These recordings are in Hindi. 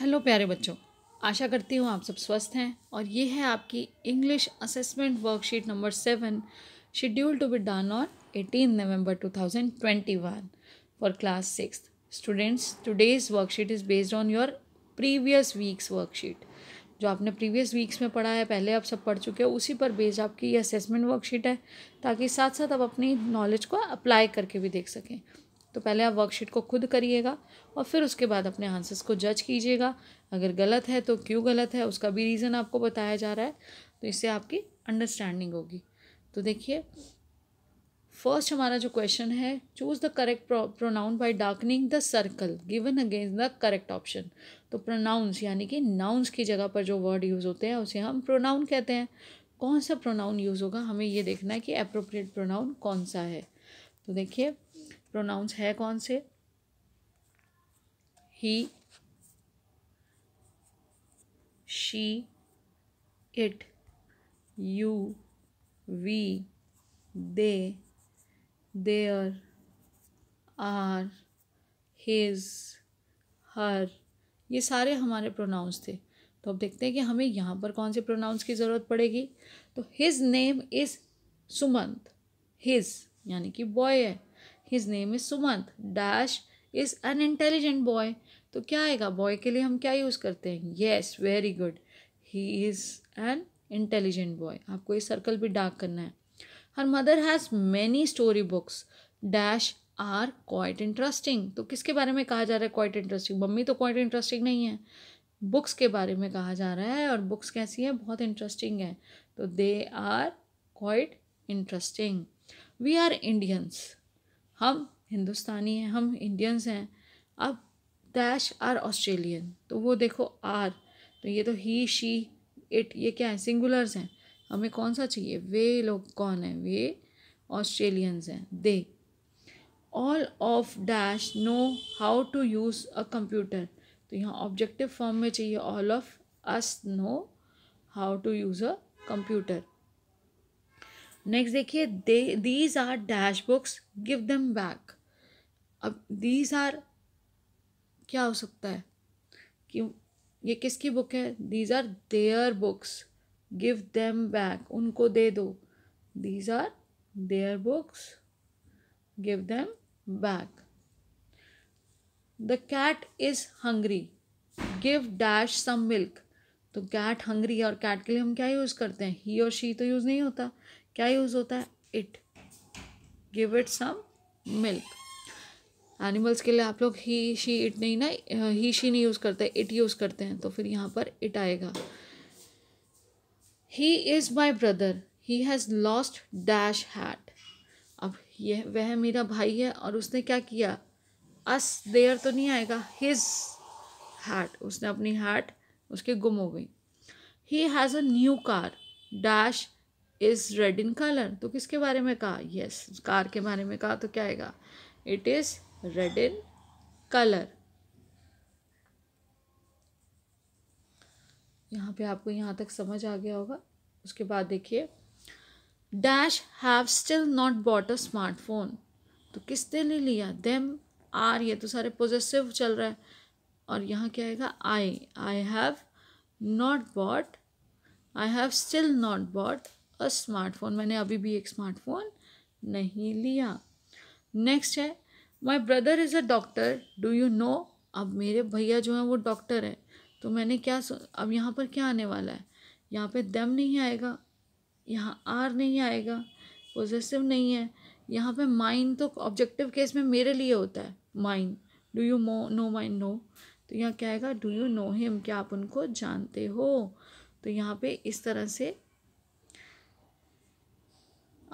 हेलो प्यारे बच्चों आशा करती हूँ आप सब स्वस्थ हैं और ये है आपकी English assessment worksheet number seven schedule to be done on eighteen November one for class six students today's worksheet is based on your previous week's worksheet जो आपने प्रीवियस वीक्स में पढ़ा है पहले आप सब पढ़ चुके हैं उसी पर बेस्ड आपकी ये असेसमेंट वर्कशीट है ताकि साथ साथ आप अपनी नॉलेज को अप्लाई करके भी देख सकें तो पहले आप वर्कशीट को खुद करिएगा और फिर उसके बाद अपने आंसर्स को जज कीजिएगा अगर गलत है तो क्यों गलत है उसका भी रीज़न आपको बताया जा रहा है तो इससे आपकी अंडरस्टैंडिंग होगी तो देखिए फर्स्ट हमारा जो क्वेश्चन है choose the correct pronoun by darkening the circle given against the correct option तो प्रोनाउंस यानी कि नाउंस की जगह पर जो वर्ड यूज़ होते हैं उसे हम प्रोनाउन कहते हैं कौन सा प्रोनाउन यूज़ होगा हमें ये देखना है कि अप्रोप्रिएट प्रोनाउन कौन सा है तो देखिए प्रोनाउंस है कौन से he she it you we they there are his her ये सारे हमारे प्रोनाउंस थे तो अब देखते हैं कि हमें यहाँ पर कौन से प्रोनाउंस की ज़रूरत पड़ेगी तो his name is Sumant his यानी कि बॉय है his name is Sumant dash is an intelligent boy तो क्या आएगा बॉय के लिए हम क्या यूज़ करते हैं yes very good he is an intelligent boy आपको ये सर्कल भी डार्क करना है her mother has many story books dash are quite interesting तो किसके बारे में कहा जा रहा है क्वाइट इंटरेस्टिंग मम्मी तो क्वाइट इंटरेस्टिंग नहीं है बुक्स के बारे में कहा जा रहा है और बुक्स कैसी हैं बहुत इंटरेस्टिंग है तो they are quite interesting we are Indians हम हिंदुस्तानी हैं हम इंडियंस हैं अब डैश आर ऑस्ट्रेलियन तो वो देखो आर तो ये तो ही शी इट ये क्या है सिंगुलर्स हैं हमें कौन सा चाहिए वे लोग कौन हैं वे ऑस्ट्रेलियंस हैं they all of dash know how to use a computer तो यहाँ ऑब्जेक्टिव फॉर्म में चाहिए all of us know how to use a computer next देखिए they these are dash books give them back अब दीज आर क्या हो सकता है कि ये किसकी बुक है these are their books give them back उनको दे दो these are their books give them back the cat is hungry give dash some milk तो कैट हंग्री और कैट के लिए हम क्या यूज़ करते हैं ही और शी तो यूज़ नहीं होता क्या यूज़ होता है it give it some milk animals के लिए आप लोग ही शी इट नहीं ना ही शी नहीं यूज़ करते इट यूज़ करते हैं तो फिर यहाँ पर इट आएगा he is my brother he has lost dash hat अब यह वह मेरा भाई है और उसने क्या किया अस देयर तो नहीं आएगा हिज हैट उसने अपनी हैट उसके गुम हो गई he has a new car dash is red in colour तो किसके बारे में कहा यस yes, कार के बारे में कहा तो क्या आएगा it is red in colour यहाँ पे आपको यहाँ तक समझ आ गया होगा उसके बाद देखिए dash have still not bought a smartphone तो किसने ले लिया देम आर ये तो सारे पोजेसिव चल रहा है और यहाँ क्या आएगा I I have not bought I have still not bought a smartphone मैंने अभी भी एक स्मार्टफोन नहीं लिया नेक्स्ट है my brother is a doctor do you know अब मेरे भैया जो हैं वो डॉक्टर हैं तो मैंने क्या अब यहाँ पर क्या आने वाला है यहाँ पे दम नहीं आएगा यहाँ आर नहीं आएगा पॉजिटिव नहीं है यहाँ पे माइंड तो ऑब्जेक्टिव केस में मेरे लिए होता है माइंड डू यू मो नो माइंड नो तो यहाँ क्या आएगा डू यू नो हिम क्या आप उनको जानते हो तो यहाँ पे इस तरह से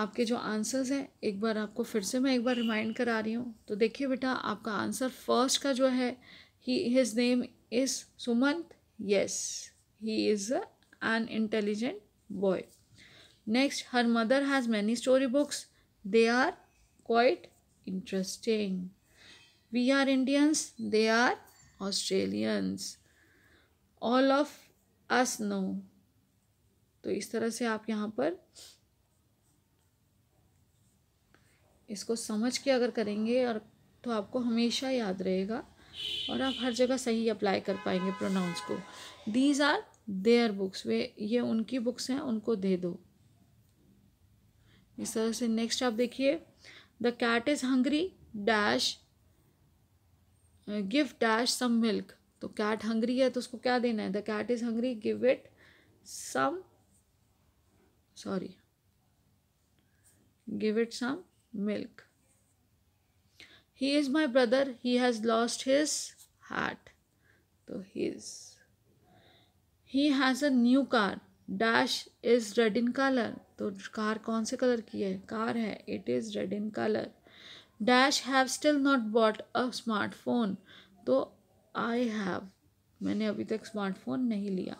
आपके जो आंसर्स हैं एक बार आपको फिर से मैं एक बार रिमाइंड करा रही हूँ तो देखिए बेटा आपका आंसर फर्स्ट का जो है he his name is Sumant yes he is an intelligent boy next her mother has many story books they are quite interesting we are Indians they are Australians all of us know तो इस तरह से आप यहाँ पर इसको समझ के अगर करेंगे और तो आपको हमेशा याद रहेगा और आप हर जगह सही अप्लाई कर पाएंगे प्रोनाउंस को दीज आर देयर बुक्स वे ये उनकी बुक्स हैं उनको दे दो इस तरह से नेक्स्ट आप देखिए the cat is hungry dash give dash some milk तो कैट हंग्री है तो उसको क्या देना है the cat is hungry give it some sorry give it some milk. He is my brother. He has lost his heart. So his. He has a new car. Dash is red in color. तो कार कौन से कलर की है कार है it is red in colour dash have still not bought a smartphone तो आई हैव मैंने अभी तक स्मार्टफोन नहीं लिया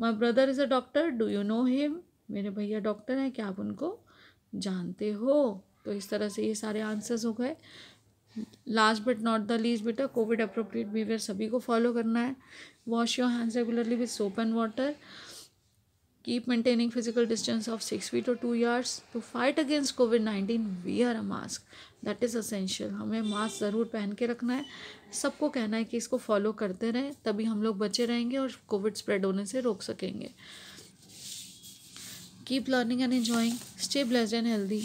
my brother is a doctor do you know him मेरे भैया डॉक्टर हैं क्या आप उनको जानते हो तो इस तरह से ये सारे आंसर्स हो गए last but not the least बेटा कोविड अप्रोप्रिएट बिहेवियर सभी को फॉलो करना है wash your hands regularly with soap and water keep maintaining physical distance of six feet और two yards to fight against covid nineteen wear a mask that is essential हमें मास्क ज़रूर पहन के रखना है सबको कहना है कि इसको फॉलो करते रहें तभी हम लोग बचे रहेंगे और कोविड स्प्रेड होने से रोक सकेंगे keep learning and enjoying stay blessed and healthy